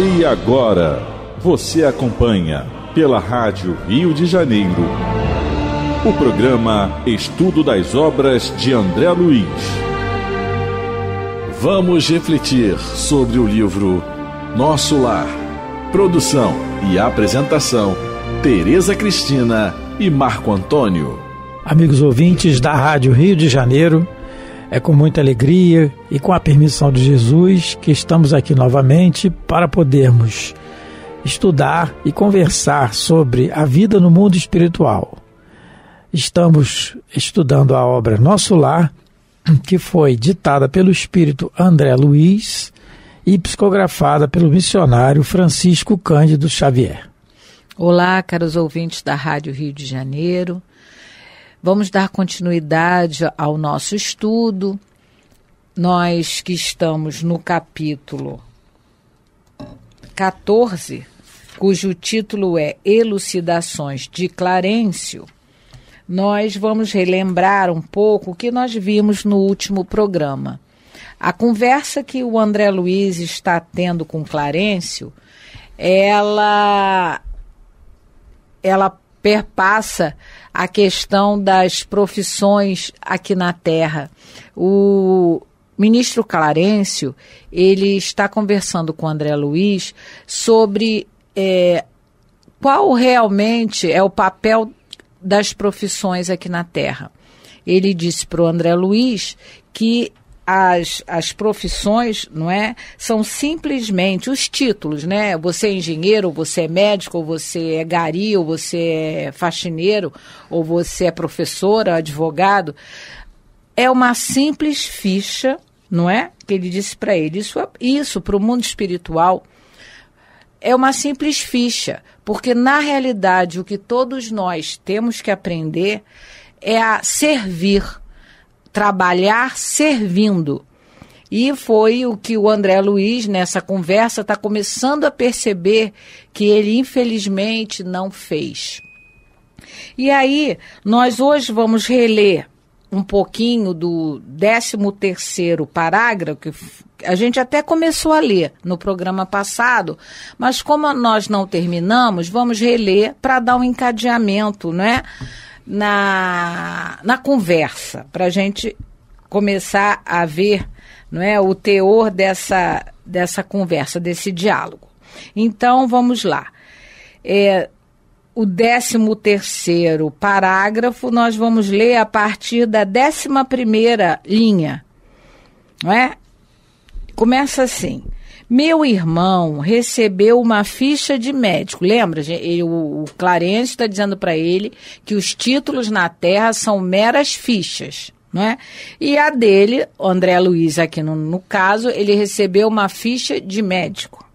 E agora, você acompanha pela Rádio Rio de Janeiro o programa Estudo das Obras de André Luiz. Vamos refletir sobre o livro Nosso Lar. Produção e apresentação: Tereza Cristina e Marco Antônio. Amigos ouvintes da Rádio Rio de Janeiro, é com muita alegria e com a permissão de Jesus que estamos aqui novamente para podermos estudar e conversar sobre a vida no mundo espiritual. Estamos estudando a obra Nosso Lar, que foi ditada pelo espírito André Luiz e psicografada pelo missionário Francisco Cândido Xavier. Olá, caros ouvintes da Rádio Rio de Janeiro. Vamos dar continuidade ao nosso estudo. Nós que estamos no capítulo 14, cujo título é Elucidações de Clarencio, nós vamos relembrar um pouco o que nós vimos no último programa. A conversa que o André Luiz está tendo com Clarencio, ela ela perpassa a questão das profissões aqui na Terra. O ministro Clarencio, ele está conversando com André Luiz sobre é, qual realmente é o papel das profissões aqui na Terra. Ele disse para o André Luiz que as, as profissões, não é? São simplesmente os títulos, né? Você é engenheiro, ou você é médico, ou você é gari, ou você é faxineiro, ou você é professora, advogado. É uma simples ficha, não é? Que ele disse para ele. Isso, é, isso para o mundo espiritual, é uma simples ficha, porque na realidade o que todos nós temos que aprender é a servir trabalhar servindo. E foi o que o André Luiz, nessa conversa, está começando a perceber que ele, infelizmente, não fez. E aí, nós hoje vamos reler um pouquinho do 13º parágrafo, que a gente até começou a ler no programa passado, mas como nós não terminamos, vamos reler para dar um encadeamento, não é? na, na conversa, para a gente começar a ver não é, o teor dessa, dessa conversa, desse diálogo. Então, vamos lá. É, o 13 terceiro parágrafo, nós vamos ler a partir da 11 primeira linha, não é? Começa assim, meu irmão recebeu uma ficha de médico. Lembra? Ele, o, o Clarence está dizendo para ele que os títulos na Terra são meras fichas. Não é? E a dele, André Luiz, aqui no, no caso, ele recebeu uma ficha de médico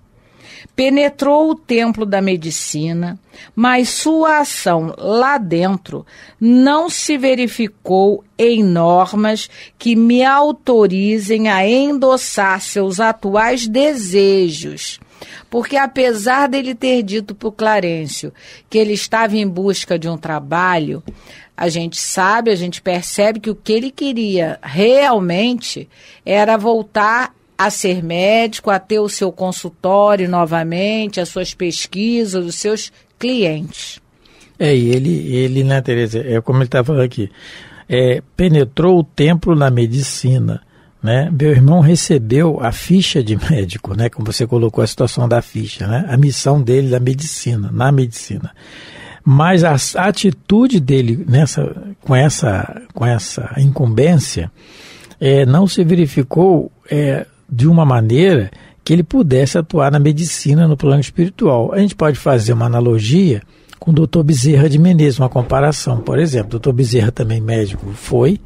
penetrou o templo da medicina, mas sua ação lá dentro não se verificou em normas que me autorizem a endossar seus atuais desejos. Porque, apesar dele ter dito para o Clarencio que ele estava em busca de um trabalho, a gente sabe, a gente percebe que o que ele queria realmente era voltar a ser médico, a ter o seu consultório novamente, as suas pesquisas, os seus clientes. É, e ele, ele né, Tereza, é como ele está falando aqui, é, penetrou o templo na medicina. Né? Meu irmão recebeu a ficha de médico, né? como você colocou a situação da ficha, né? a missão dele da medicina, na medicina mas a atitude dele nessa, com, essa, com essa incumbência é, não se verificou é, de uma maneira que ele pudesse atuar na medicina no plano espiritual. A gente pode fazer uma analogia com o Dr. Bezerra de Menezes, uma comparação, por exemplo. O Dr. Bezerra também médico foi,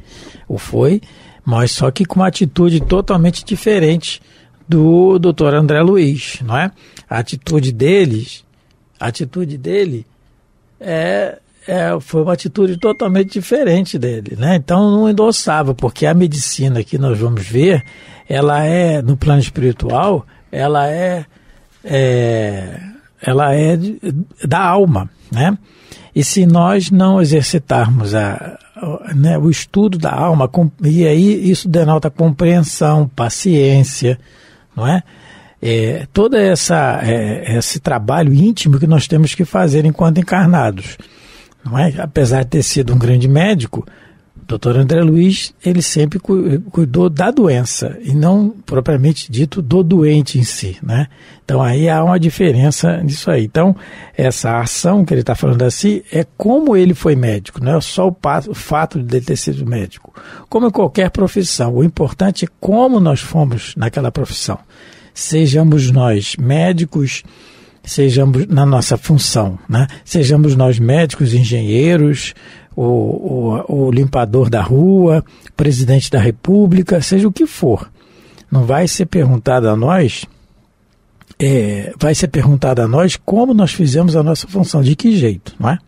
ou foi, mas só que com uma atitude totalmente diferente do Dr. André Luiz, não é? A atitude deles, a atitude dele é é, foi uma atitude totalmente diferente dele, né? Então não endossava, porque a medicina que nós vamos ver, ela é no plano espiritual, ela é, é ela é da alma, né? E se nós não exercitarmos a, a né, o estudo da alma, e aí isso denota compreensão, paciência, não é? é todo essa, é, esse trabalho íntimo que nós temos que fazer enquanto encarnados não é? Apesar de ter sido um grande médico, o doutor André Luiz, ele sempre cuidou da doença e não propriamente dito do doente em si, né? Então aí há uma diferença nisso aí. Então, essa ação que ele está falando assim é como ele foi médico, não é só o, o fato de ele ter sido médico. Como em qualquer profissão, o importante é como nós fomos naquela profissão. Sejamos nós médicos, sejamos na nossa função, né? sejamos nós médicos, engenheiros, o, o, o limpador da rua, presidente da república, seja o que for. Não vai ser perguntado a nós, é, vai ser perguntado a nós como nós fizemos a nossa função, de que jeito, não é?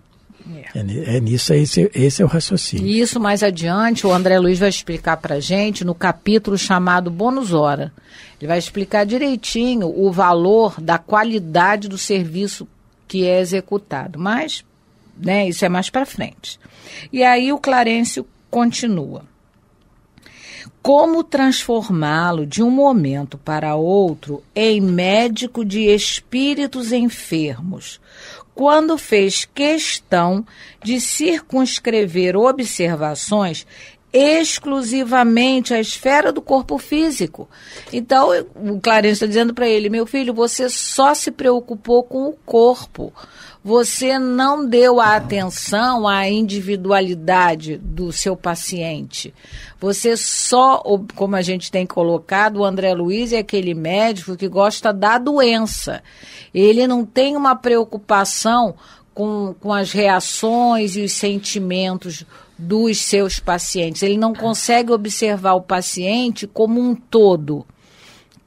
É, é nisso, é esse, esse é o raciocínio. Isso mais adiante, o André Luiz vai explicar para gente no capítulo chamado Bônus Hora. Ele vai explicar direitinho o valor da qualidade do serviço que é executado. Mas, né, isso é mais para frente. E aí o Clarencio continua. Como transformá-lo de um momento para outro em médico de espíritos enfermos, quando fez questão de circunscrever observações exclusivamente a esfera do corpo físico. Então, o Clarence está dizendo para ele: meu filho, você só se preocupou com o corpo. Você não deu a atenção à individualidade do seu paciente. Você só, como a gente tem colocado, o André Luiz é aquele médico que gosta da doença. Ele não tem uma preocupação com, com as reações e os sentimentos dos seus pacientes. Ele não consegue observar o paciente como um todo.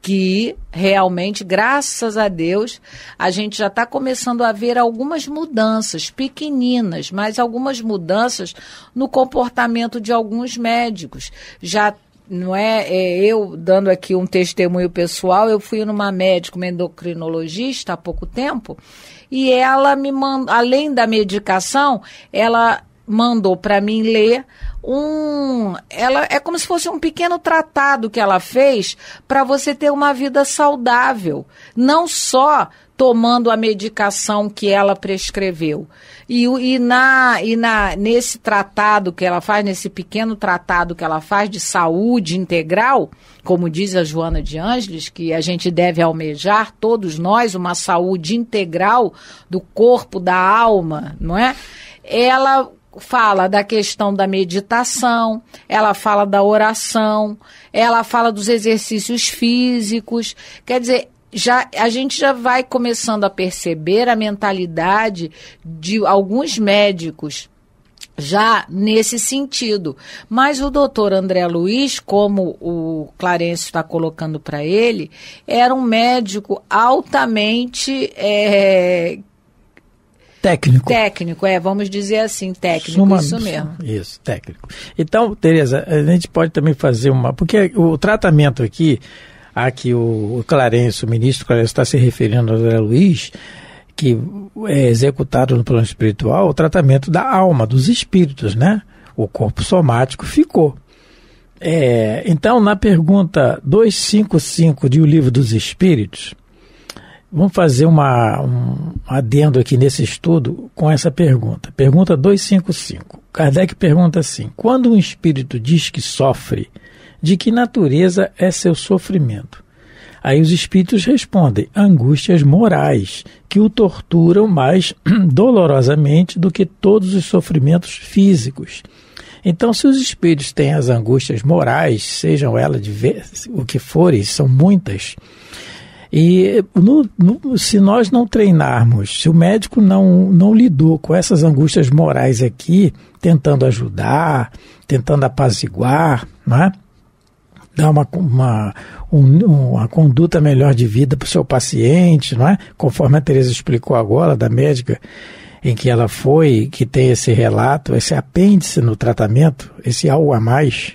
Que realmente, graças a Deus, a gente já está começando a ver algumas mudanças pequeninas, mas algumas mudanças no comportamento de alguns médicos. Já não é, é, eu dando aqui um testemunho pessoal, eu fui numa médica, uma endocrinologista há pouco tempo, e ela me mandou, além da medicação, ela mandou para mim ler um, ela é como se fosse um pequeno tratado que ela fez para você ter uma vida saudável, não só tomando a medicação que ela prescreveu. E, e, na, e na, nesse tratado que ela faz, nesse pequeno tratado que ela faz de saúde integral, como diz a Joana de Ângeles, que a gente deve almejar, todos nós, uma saúde integral do corpo, da alma, não é? Ela fala da questão da meditação, ela fala da oração, ela fala dos exercícios físicos. Quer dizer, já a gente já vai começando a perceber a mentalidade de alguns médicos já nesse sentido. Mas o doutor André Luiz, como o Clarencio está colocando para ele, era um médico altamente é, Técnico. Técnico, é, vamos dizer assim, técnico, Suma, isso mesmo. Isso, técnico. Então, Tereza, a gente pode também fazer uma. Porque o tratamento aqui a que o Clarence, o ministro Clarence está se referindo ao André Luiz, que é executado no plano espiritual, o tratamento da alma, dos espíritos, né? O corpo somático ficou. É, então, na pergunta 255 de O Livro dos Espíritos, vamos fazer uma, um adendo aqui nesse estudo com essa pergunta. Pergunta 255. Kardec pergunta assim: quando um espírito diz que sofre, de que natureza é seu sofrimento. Aí os espíritos respondem: angústias morais, que o torturam mais dolorosamente do que todos os sofrimentos físicos. Então, se os espíritos têm as angústias morais, sejam elas de o que forem, são muitas. E no, no, se nós não treinarmos, se o médico não, não lidou com essas angústias morais aqui, tentando ajudar, tentando apaziguar, não é? dar uma, uma, um, uma conduta melhor de vida para o seu paciente, não é? Conforme a Tereza explicou agora, da médica em que ela foi, que tem esse relato, esse apêndice no tratamento, esse algo a mais,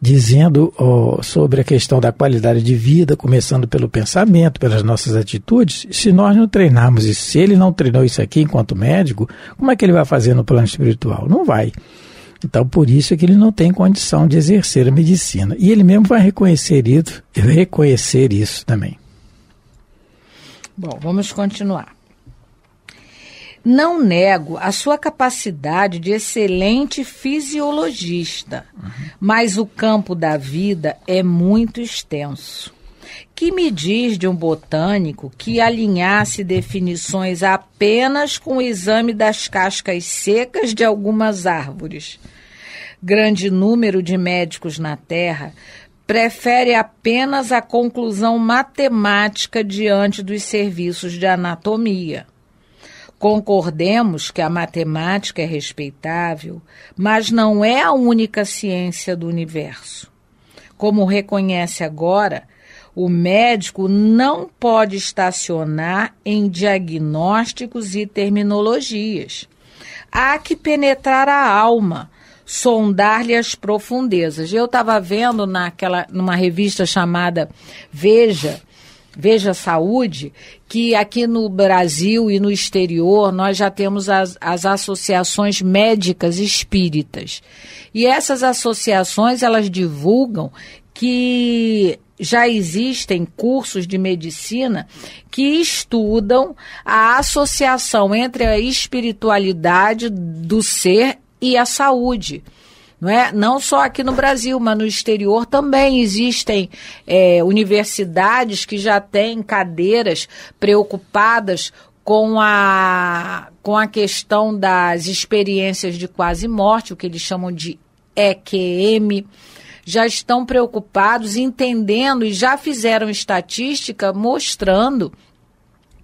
dizendo oh, sobre a questão da qualidade de vida, começando pelo pensamento, pelas nossas atitudes. Se nós não treinarmos isso, se ele não treinou isso aqui enquanto médico, como é que ele vai fazer no plano espiritual? Não vai. Então, por isso é que ele não tem condição de exercer a medicina. E ele mesmo vai reconhecer isso, reconhecer isso também. Bom, vamos continuar. Não nego a sua capacidade de excelente fisiologista, uhum. mas o campo da vida é muito extenso. Que me diz de um botânico que alinhasse definições apenas com o exame das cascas secas de algumas árvores? Grande número de médicos na Terra prefere apenas a conclusão matemática diante dos serviços de anatomia. Concordemos que a matemática é respeitável, mas não é a única ciência do universo. Como reconhece agora o médico não pode estacionar em diagnósticos e terminologias. Há que penetrar a alma, sondar-lhe as profundezas. Eu estava vendo naquela, numa revista chamada Veja, Veja Saúde, que aqui no Brasil e no exterior nós já temos as, as associações médicas espíritas. E essas associações, elas divulgam que já existem cursos de medicina que estudam a associação entre a espiritualidade do ser e a saúde. Não, é? não só aqui no Brasil, mas no exterior também existem é, universidades que já têm cadeiras preocupadas com a, com a questão das experiências de quase morte, o que eles chamam de EQM já estão preocupados, entendendo e já fizeram estatística mostrando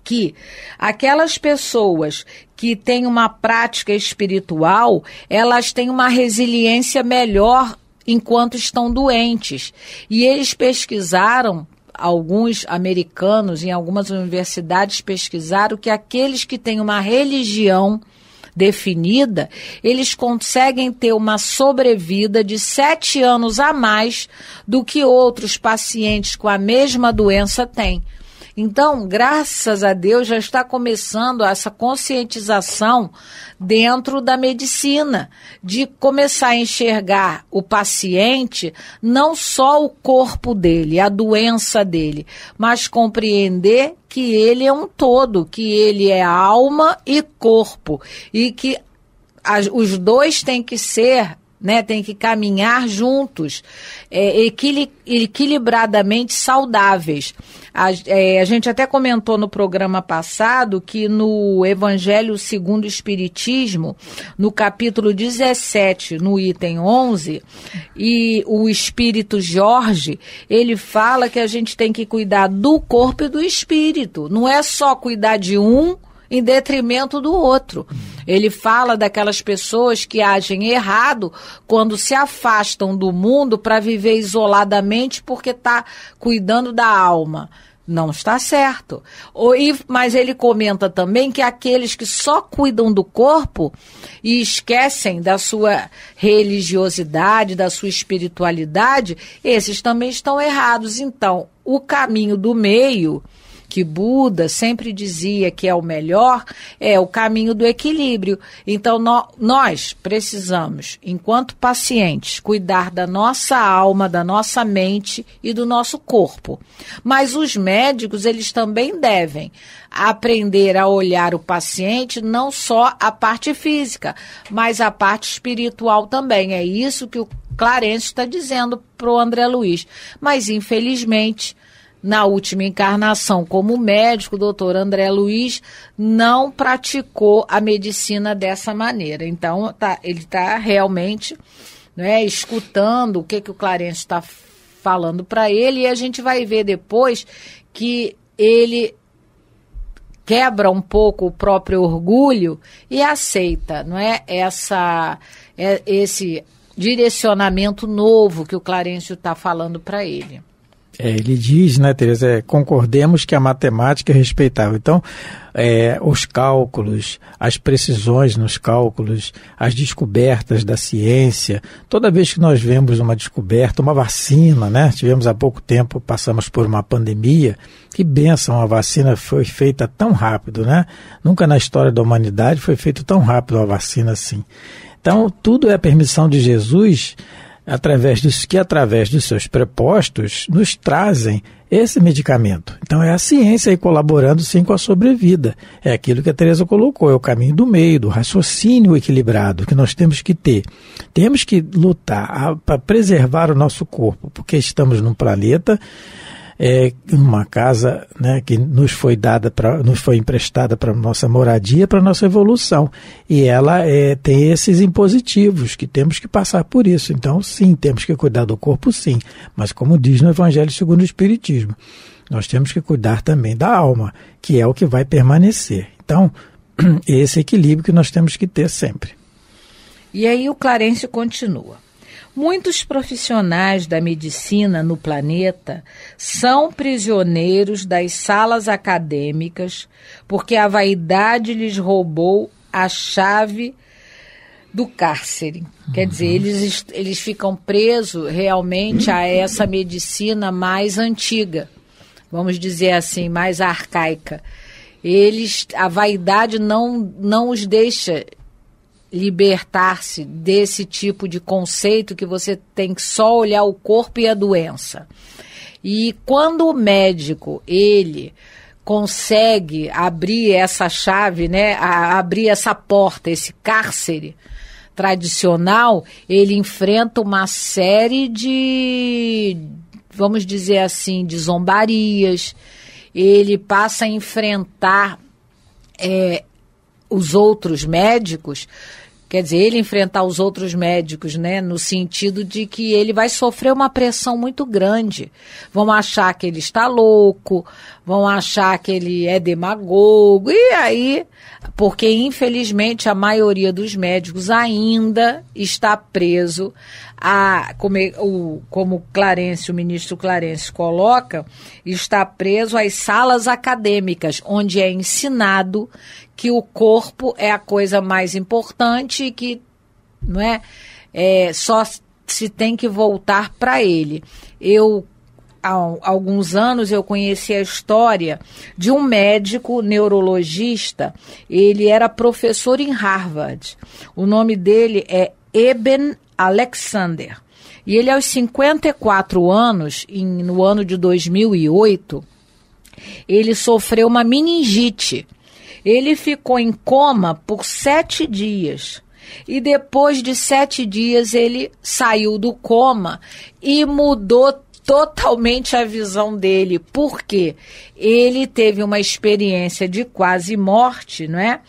que aquelas pessoas que têm uma prática espiritual, elas têm uma resiliência melhor enquanto estão doentes. E eles pesquisaram alguns americanos em algumas universidades pesquisaram que aqueles que têm uma religião definida, eles conseguem ter uma sobrevida de sete anos a mais do que outros pacientes com a mesma doença têm. Então, graças a Deus, já está começando essa conscientização dentro da medicina, de começar a enxergar o paciente, não só o corpo dele, a doença dele, mas compreender que ele é um todo, que ele é alma e corpo e que as, os dois têm que ser né? Tem que caminhar juntos, é, equil equilibradamente saudáveis. A, é, a, gente até comentou no programa passado que no Evangelho segundo o Espiritismo, no capítulo 17, no item 11, e o Espírito Jorge, ele fala que a gente tem que cuidar do corpo e do espírito. Não é só cuidar de um em detrimento do outro. Ele fala daquelas pessoas que agem errado quando se afastam do mundo para viver isoladamente porque está cuidando da alma. Não está certo. mas ele comenta também que aqueles que só cuidam do corpo e esquecem da sua religiosidade, da sua espiritualidade, esses também estão errados. Então, o caminho do meio que Buda sempre dizia que é o melhor, é o caminho do equilíbrio. Então, no, nós precisamos, enquanto pacientes, cuidar da nossa alma, da nossa mente e do nosso corpo. Mas os médicos, eles também devem aprender a olhar o paciente não só a parte física, mas a parte espiritual também. É isso que o Clarence está dizendo para o André Luiz. Mas, infelizmente, na última encarnação como médico, o doutor André Luiz não praticou a medicina dessa maneira. Então, tá, ele está realmente né, escutando o que, que o Clarence está falando para ele, e a gente vai ver depois que ele quebra um pouco o próprio orgulho e aceita, não é essa é, esse direcionamento novo que o Clarencio está falando para ele. É, ele diz, né, Tereza, é, concordemos que a matemática é respeitável. Então, é, os cálculos, as precisões nos cálculos, as descobertas da ciência. Toda vez que nós vemos uma descoberta, uma vacina, né? Tivemos há pouco tempo, passamos por uma pandemia. Que benção, a vacina foi feita tão rápido, né? Nunca na história da humanidade foi feito tão rápido uma vacina assim. Então, tudo é a permissão de Jesus através dos, que através dos seus prepostos nos trazem esse medicamento. Então é a ciência aí colaborando sim com a sobrevida. É aquilo que a Teresa colocou, é o caminho do meio, do raciocínio equilibrado que nós temos que ter. Temos que lutar para preservar o nosso corpo, porque estamos num planeta é uma casa né, que nos foi dada para nos foi emprestada para nossa moradia, para nossa evolução. E ela é, tem esses impositivos que temos que passar por isso. Então, sim, temos que cuidar do corpo, sim. Mas como diz no Evangelho segundo o Espiritismo, nós temos que cuidar também da alma, que é o que vai permanecer. Então, esse equilíbrio que nós temos que ter sempre. E aí o Clarence continua. Muitos profissionais da medicina no planeta são prisioneiros das salas acadêmicas porque a vaidade lhes roubou a chave do cárcere. Quer dizer, uhum. eles, eles ficam presos realmente a essa medicina mais antiga, vamos dizer assim, mais arcaica. Eles, a vaidade não, não os deixa libertar-se desse tipo de conceito que você tem que só olhar o corpo e a doença. E quando o médico, ele consegue abrir essa chave, né, abrir essa porta, esse cárcere tradicional, ele enfrenta uma série de, vamos dizer assim, de zombarias. Ele passa a enfrentar é, os outros médicos quer dizer, ele enfrentar os outros médicos, né, no sentido de que ele vai sofrer uma pressão muito grande. Vão achar que ele está louco, vão achar que ele é demagogo, e aí, porque infelizmente a maioria dos médicos ainda está preso a, como, é, o, como Clarence, o ministro Clarence coloca, está preso às salas acadêmicas, onde é ensinado que o corpo é a coisa mais importante e que não é, é só se tem que voltar para ele. Eu há alguns anos eu conheci a história de um médico neurologista. Ele era professor em Harvard. O nome dele é Eben Alexander. E ele, aos 54 anos, em, no ano de 2008, ele sofreu uma meningite ele ficou em coma por sete dias. E depois de sete dias, ele saiu do coma e mudou totalmente a visão dele, porque ele teve uma experiência de quase morte, não é?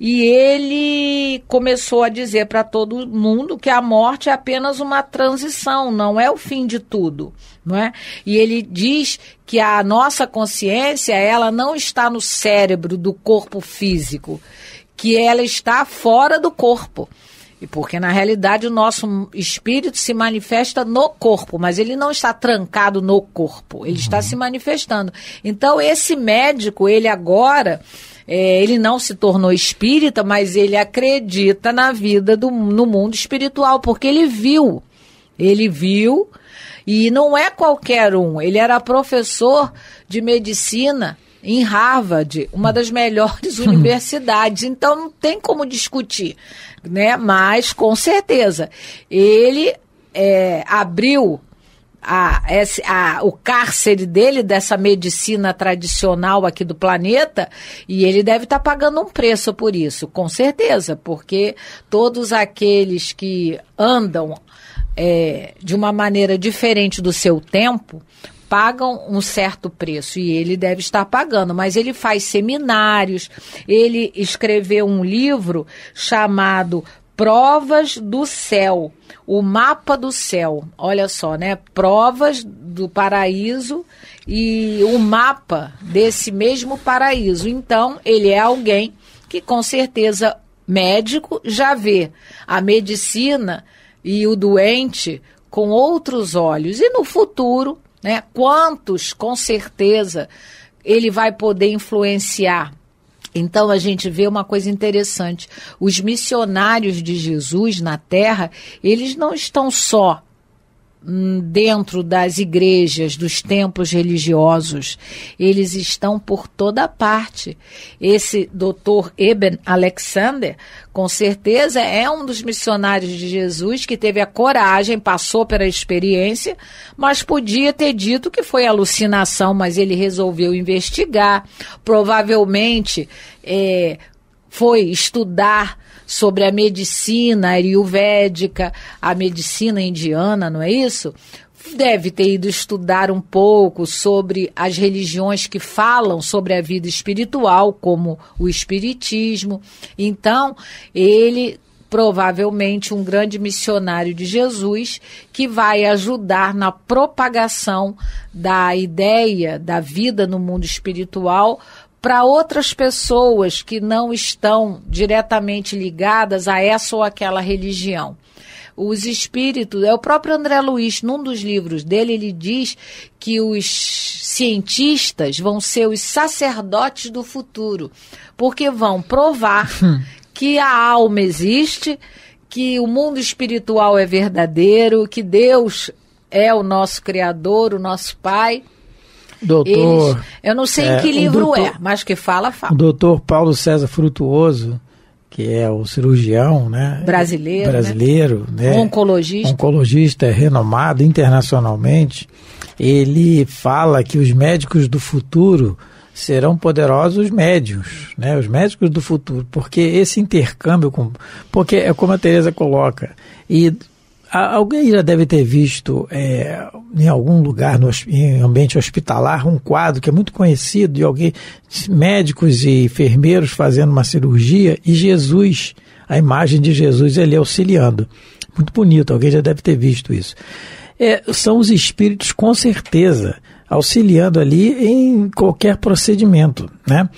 E ele começou a dizer para todo mundo que a morte é apenas uma transição, não é o fim de tudo, não é? E ele diz que a nossa consciência, ela não está no cérebro do corpo físico, que ela está fora do corpo. E porque na realidade o nosso espírito se manifesta no corpo, mas ele não está trancado no corpo, ele uhum. está se manifestando. Então esse médico, ele agora é, ele não se tornou espírita, mas ele acredita na vida do, no mundo espiritual, porque ele viu. Ele viu, e não é qualquer um. Ele era professor de medicina em Harvard, uma das melhores universidades. Então não tem como discutir, né? Mas com certeza ele é, abriu a, a, o cárcere dele dessa medicina tradicional aqui do planeta e ele deve estar tá pagando um preço por isso, com certeza, porque todos aqueles que andam é, de uma maneira diferente do seu tempo, pagam um certo preço e ele deve estar pagando, mas ele faz seminários, ele escreveu um livro chamado Provas do Céu, o mapa do céu. Olha só, né? Provas do paraíso e o mapa desse mesmo paraíso. Então, ele é alguém que com certeza médico já vê a medicina e o doente com outros olhos e no futuro né? Quantos, com certeza, ele vai poder influenciar? Então a gente vê uma coisa interessante. Os missionários de Jesus na terra, eles não estão só Hum, dentro das igrejas, dos templos religiosos, eles estão por toda parte. Esse doutor Eben Alexander, com certeza, é um dos missionários de Jesus que teve a coragem, passou pela experiência, mas podia ter dito que foi alucinação, mas ele resolveu investigar. Provavelmente, é, foi estudar sobre a medicina ayurvédica, a medicina indiana, não é isso? Deve ter ido estudar um pouco sobre as religiões que falam sobre a vida espiritual, como o espiritismo. Então, ele provavelmente um grande missionário de Jesus que vai ajudar na propagação da ideia da vida no mundo espiritual para outras pessoas que não estão diretamente ligadas a essa ou aquela religião. Os espíritos, é o próprio André Luiz, num dos livros dele, ele diz que os cientistas vão ser os sacerdotes do futuro, porque vão provar hum. que a alma existe, que o mundo espiritual é verdadeiro, que Deus é o nosso Criador, o nosso Pai, Doutor, Eles, eu não sei é, em que livro doutor, é, mas que fala, fala. O doutor Paulo César Frutuoso, que é o cirurgião né, brasileiro, né? brasileiro né? né? oncologista. oncologista é renomado internacionalmente, ele fala que os médicos do futuro serão poderosos médios, né? os médicos do futuro, porque esse intercâmbio, com, porque é como a Tereza coloca, e Alguém já deve ter visto é, em algum lugar, no, em ambiente hospitalar, um quadro que é muito conhecido de alguém, médicos e enfermeiros fazendo uma cirurgia e Jesus, a imagem de Jesus ele auxiliando. Muito bonito, alguém já deve ter visto isso. É, são os espíritos, com certeza, auxiliando ali em qualquer procedimento, né?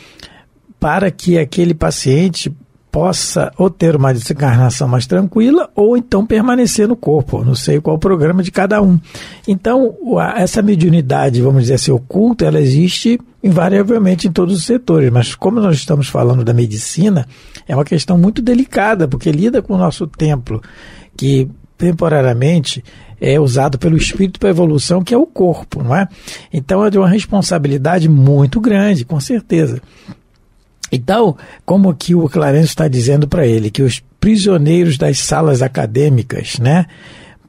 Para que aquele paciente possa ou ter uma desencarnação mais tranquila ou então permanecer no corpo. Não sei qual o programa de cada um. Então, essa mediunidade, vamos dizer assim, oculta, ela existe invariavelmente em todos os setores, mas como nós estamos falando da medicina, é uma questão muito delicada, porque lida com o nosso templo, que temporariamente é usado pelo espírito para evolução, que é o corpo, não é? Então é de uma responsabilidade muito grande, com certeza. Então, como que o Clarence está dizendo para ele que os prisioneiros das salas acadêmicas, né,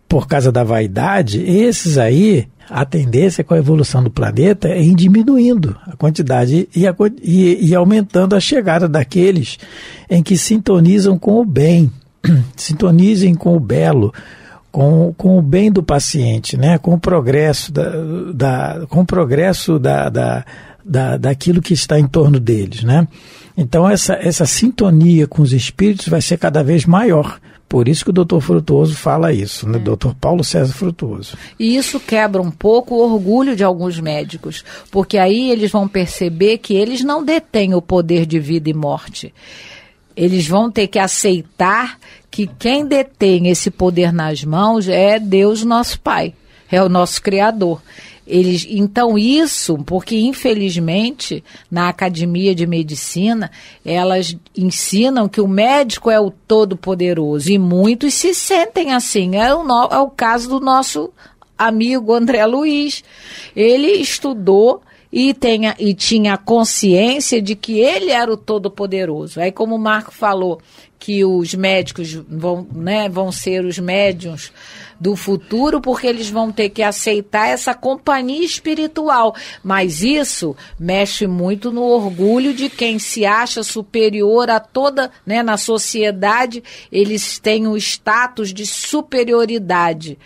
por causa da vaidade, esses aí, a tendência com a evolução do planeta é em diminuindo a quantidade e, a, e, e aumentando a chegada daqueles em que sintonizam com o bem, sintonizem com o belo, com, com o bem do paciente, né? com o progresso da, da com o progresso da, da, da, daquilo que está em torno deles, né? Então essa, essa sintonia com os espíritos vai ser cada vez maior. Por isso que o doutor Frutuoso fala isso, né? É. Doutor Paulo César Frutuoso. E isso quebra um pouco o orgulho de alguns médicos, porque aí eles vão perceber que eles não detêm o poder de vida e morte. Eles vão ter que aceitar que quem detém esse poder nas mãos é Deus, nosso Pai, é o nosso Criador. Eles, então isso, porque infelizmente na academia de medicina elas ensinam que o médico é o todo-poderoso e muitos se sentem assim. É o, no, é o caso do nosso amigo André Luiz. Ele estudou e, tenha, e tinha consciência de que ele era o todo-poderoso. Aí, como o Marco falou, que os médicos vão, né, vão ser os médiums do futuro, porque eles vão ter que aceitar essa companhia espiritual. Mas isso mexe muito no orgulho de quem se acha superior a toda, né, na sociedade, eles têm o um status de superioridade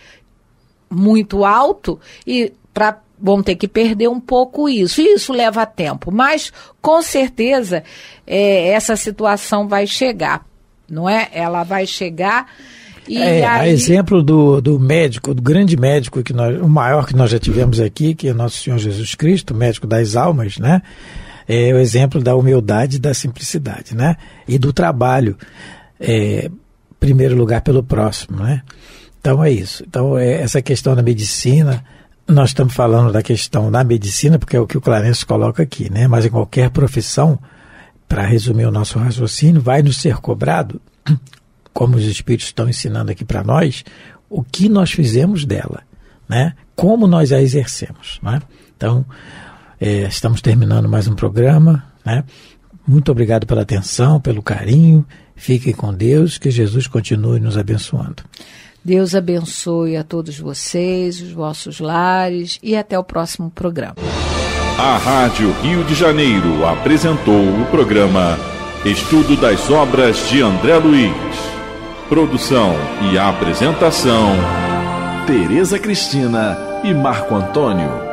muito alto e para vão ter que perder um pouco isso. E isso leva tempo, mas com certeza é, essa situação vai chegar, não é? Ela vai chegar e é, aí... A exemplo do, do médico, do grande médico, que nós, o maior que nós já tivemos aqui, que é Nosso Senhor Jesus Cristo, médico das almas, né? É o exemplo da humildade e da simplicidade, né? E do trabalho, é, primeiro lugar pelo próximo, né? Então é isso. Então, é, essa questão da medicina, nós estamos falando da questão da medicina, porque é o que o Clarence coloca aqui, né? Mas em qualquer profissão, para resumir o nosso raciocínio, vai nos ser cobrado como os espíritos estão ensinando aqui para nós, o que nós fizemos dela, né? Como nós a exercemos, né? Então, é, estamos terminando mais um programa, né? Muito obrigado pela atenção, pelo carinho. Fiquem com Deus, que Jesus continue nos abençoando. Deus abençoe a todos vocês, os vossos lares e até o próximo programa. A Rádio Rio de Janeiro apresentou o programa Estudo das Obras de André Luiz. Produção e apresentação: Tereza Cristina e Marco Antônio.